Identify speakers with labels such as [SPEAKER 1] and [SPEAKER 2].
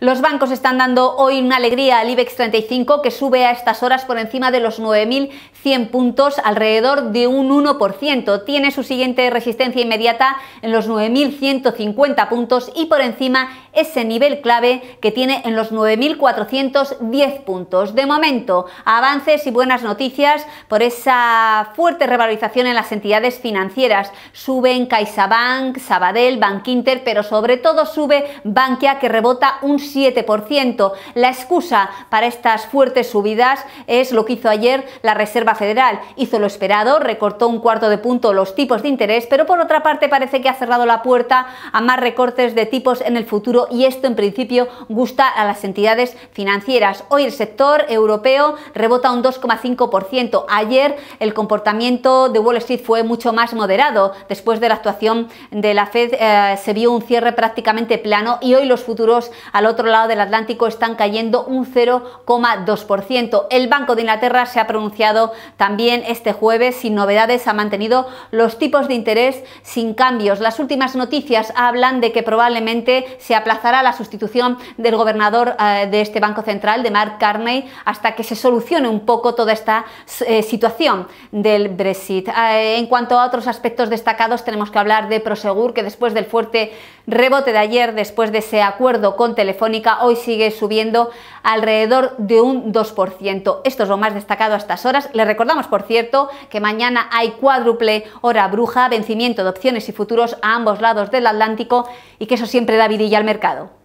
[SPEAKER 1] Los bancos están dando hoy una alegría al IBEX 35 que sube a estas horas por encima de los 9.100 puntos, alrededor de un 1%. Tiene su siguiente resistencia inmediata en los 9.150 puntos y por encima ese nivel clave que tiene en los 9.410 puntos. De momento, avances y buenas noticias por esa fuerte revalorización en las entidades financieras. Suben CaixaBank, Sabadell, Bankinter, pero sobre todo sube Bankia que rebota un 7%. La excusa para estas fuertes subidas es lo que hizo ayer la Reserva Federal. Hizo lo esperado, recortó un cuarto de punto los tipos de interés, pero por otra parte parece que ha cerrado la puerta a más recortes de tipos en el futuro y esto en principio gusta a las entidades financieras. Hoy el sector europeo rebota un 2,5%. Ayer el comportamiento de Wall Street fue mucho más moderado. Después de la actuación de la Fed eh, se vio un cierre prácticamente plano y hoy los futuros al otro otro lado del Atlántico están cayendo un 0,2%. El Banco de Inglaterra se ha pronunciado también este jueves sin novedades, ha mantenido los tipos de interés sin cambios. Las últimas noticias hablan de que probablemente se aplazará la sustitución del gobernador eh, de este Banco Central, de Mark Carney, hasta que se solucione un poco toda esta eh, situación del Brexit. Eh, en cuanto a otros aspectos destacados, tenemos que hablar de Prosegur, que después del fuerte rebote de ayer, después de ese acuerdo con Telefónica, hoy sigue subiendo alrededor de un 2%. Esto es lo más destacado a estas horas. Les recordamos, por cierto, que mañana hay cuádruple hora bruja, vencimiento de opciones y futuros a ambos lados del Atlántico y que eso siempre da vidilla al mercado.